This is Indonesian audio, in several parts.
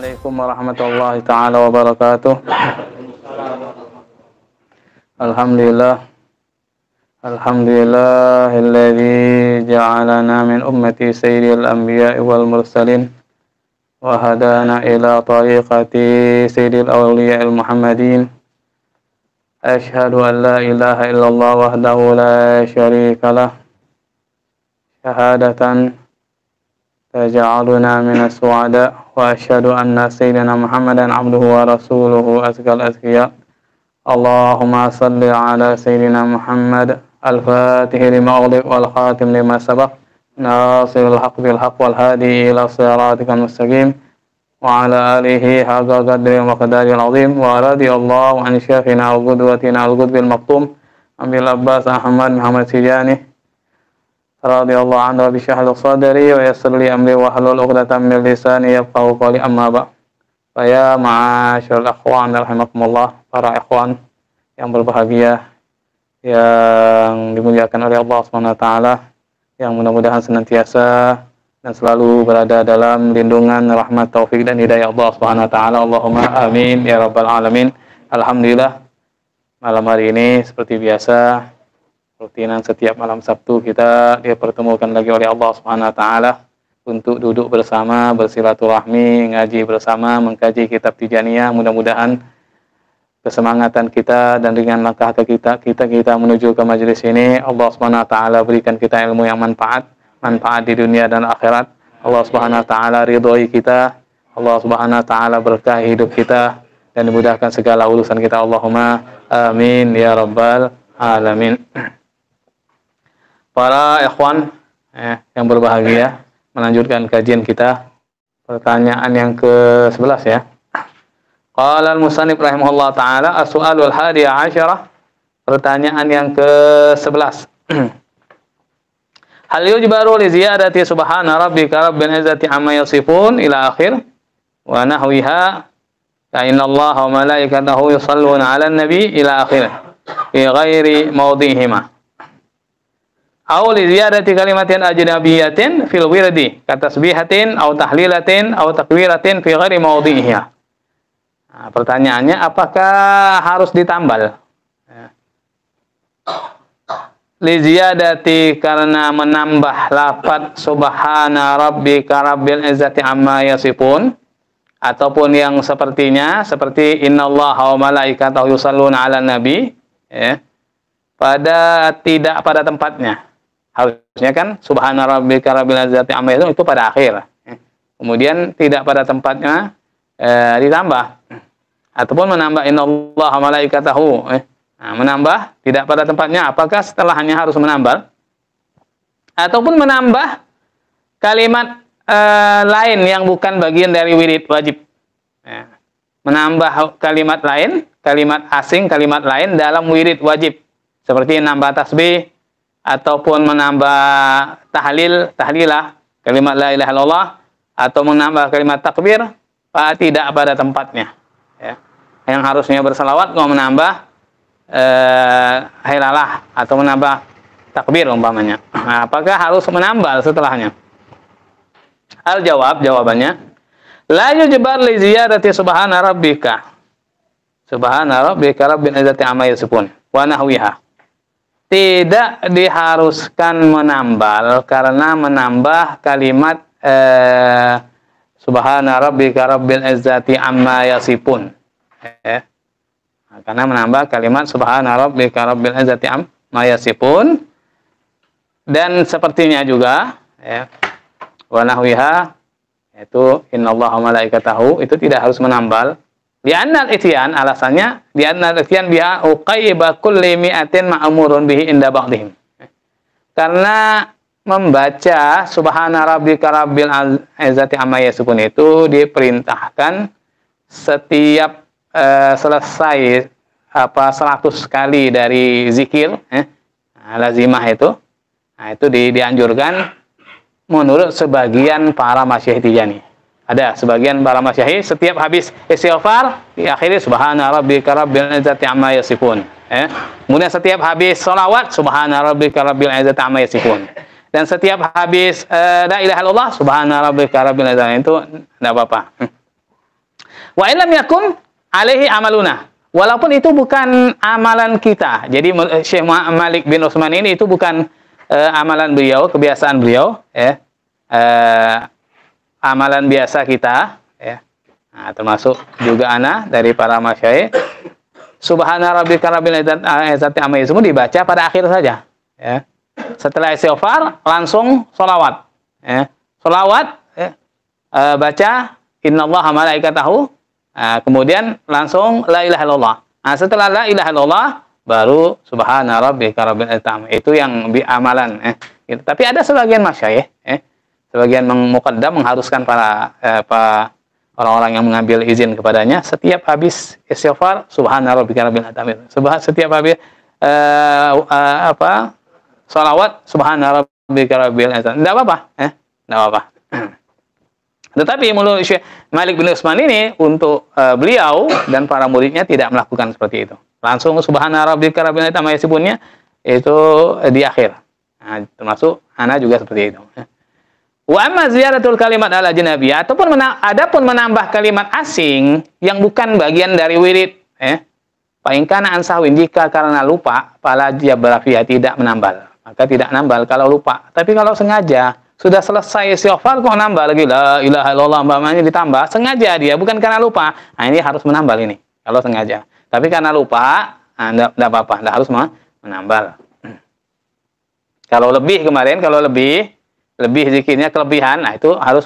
عليكم ورحمة الله تعالى وبركاته الحمد لله الحمد لله الذي جعلنا من أمة سير الأنبياء والمرسلين وهدانا إلى طريقة سير الأولياء المحمدين أشهد أن لا إله إلا الله وحده لا شريك له شهادة تجعلنا من السعداء وأشهد أن سيدنا محمدا عبده ورسوله أزكى الأزكياء اللهم صل على سيدنا محمد الفاتح لما أغلق والخاتم لما سبق ناصر الحق بالحق والهادي إلى صراطك المستقيم وعلى آله حق قدر وقدر العظيم ورضي الله عن شيخنا وقدوتنا القدوة المقطوم أبي العباس أحمد محمد سجاني radhiyallahu anhu bi syahril sadri wa yassir li wa halul 'uqdatam min lisani yafqahu qawli amma ba. Saya ma'asyal para ikhwan yang berbahagia yang dimuliakan oleh Allah Subhanahu wa taala yang mudah-mudahan senantiasa dan selalu berada dalam lindungan rahmat taufik dan hidayah Allah Subhanahu wa taala. Allahumma amin ya rabbal alamin. Alhamdulillah malam hari ini seperti biasa rutinan setiap malam Sabtu kita dipertemukan lagi oleh Allah Subhanahu wa taala untuk duduk bersama, bersilaturahmi, ngaji bersama, mengkaji kitab Tijaniyah. Mudah-mudahan kesemangatan kita dan dengan langkah ke kita kita kita menuju ke majelis ini Allah Subhanahu wa taala berikan kita ilmu yang manfaat manfaat di dunia dan akhirat Allah Subhanahu wa taala ridhoi kita Allah Subhanahu wa taala berkahi hidup kita dan dimudahkan segala urusan kita Allahumma amin ya rabbal alamin Para ikhwan eh, yang berbahagia, melanjutkan kajian kita. Pertanyaan yang ke-11 ya. Qala al-musannif rahimahullah taala as wal hadi asyarah. Pertanyaan yang ke-11. Hal yujbaru li ziyadati subhana rabbika rabbil izzati amma yasifun ila akhir wa nahwiha fa inna Allah wa malaikatahu yusalluna 'alan nabi ila akhir fi ghairi mawdihima au li ziyadati kalimatin ajnabiyatin fil kata katasbihatin au tahlilatin au takwiratin fi ghairi mawdhi'iha. Nah, pertanyaannya apakah harus ditambal? Ya. Li ziyadati karena menambah lafaz subhana rabbika rabbil izzati amma yasifun ataupun yang sepertinya seperti innallaha wa malaikatahu yusalluna 'alan nabi ya. Pada tidak pada tempatnya Harusnya kan subhana rabbika rabbil azati amma itu, itu pada akhir. Kemudian tidak pada tempatnya eh, ditambah ataupun menambah innallaha malaikatahu eh. nah, menambah tidak pada tempatnya apakah setelahnya harus menambah ataupun menambah kalimat eh, lain yang bukan bagian dari wirid wajib ya. menambah kalimat lain kalimat asing kalimat lain dalam wirid wajib seperti nambah tasbih ataupun menambah tahlil tahlilah kalimat la ilaha illallah atau menambah kalimat takbir tidak pada tempatnya ya. yang harusnya bersalawat kalau menambah eh, atau menambah takbir umpamanya nah, apakah harus menambah setelahnya al jawab jawabannya la yujbar li ziyadati subhana rabbika subhana rabbika rabbil izzati amma yasifun wa nahwiha tidak diharuskan menambal karena menambah kalimat eh, subhana rabbika rabbil izzati amma yasifun ya. karena menambah kalimat subhana rabbika rabbil izzati amma yasifun dan sepertinya juga ya wa nahwiha itu innallaha malaikatahu itu tidak harus menambal di anal itian alasannya lianna al dia biha uqayyiba limi atin ma'amurun bihi inda ba'dihim. Karena membaca subhana rabbika rabbil izzati amma yasifun itu diperintahkan setiap uh, selesai apa 100 kali dari zikir eh, lazimah itu. Nah, itu di, dianjurkan menurut sebagian para masyhif tijani. Ada sebagian para masyahi setiap habis istighfar diakhiri subhana rabbika rabbil izzati amma yasifun. Eh? Kemudian setiap habis solawat subhana rabbika rabbil izzati amma yasifun. Dan setiap habis eh, la uh, ilaha illallah subhana rabbika rabbil izzati itu enggak apa-apa. Hmm. Wa illam yakun alaihi amaluna. Walaupun itu bukan amalan kita. Jadi eh, Syekh Malik bin Utsman ini itu bukan uh, amalan beliau, kebiasaan beliau, ya. Uh, amalan biasa kita ya nah, termasuk juga anak dari para masyaih Subhana rabbika rabbil eh, izzati amma yasifun dibaca pada akhir saja ya setelah istighfar langsung solawat ya solawat ya. E, baca innallaha malaikatahu nah, kemudian langsung la ilaha illallah nah, setelah la ilaha illallah baru subhana rabbika rabbil izzati itu yang bi amalan ya. tapi ada sebagian masyayikh ya, sebagian mengmukaddam mengharuskan para eh, orang-orang yang mengambil izin kepadanya setiap habis istighfar subhanallah rabbika rabbil adamid subhan setiap habis eh, uh, apa salawat subhanallah rabbika rabbil adamid enggak apa-apa eh enggak apa-apa tetapi menurut Syekh Malik bin Utsman ini untuk uh, beliau dan para muridnya tidak melakukan seperti itu langsung subhanallah rabbika rabbil adamid itu di akhir nah, termasuk anak juga seperti itu Wa amma ziyaratul kalimat ala jinabi ataupun mena adapun menambah kalimat asing yang bukan bagian dari wirid eh paling kana ansawin jika karena lupa pala jabrafiyah tidak menambal maka tidak nambal kalau lupa tapi kalau sengaja sudah selesai istighfar kok nambah lagi la ilaha illallah umpamanya ditambah sengaja dia bukan karena lupa nah ini harus menambal ini kalau sengaja tapi karena lupa anda nah, tidak apa-apa harus menambal hmm. kalau lebih kemarin kalau lebih lebih zikirnya kelebihan, nah itu harus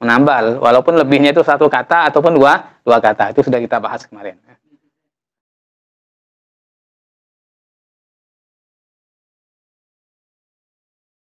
menambal. Walaupun lebihnya itu satu kata ataupun dua dua kata, itu sudah kita bahas kemarin.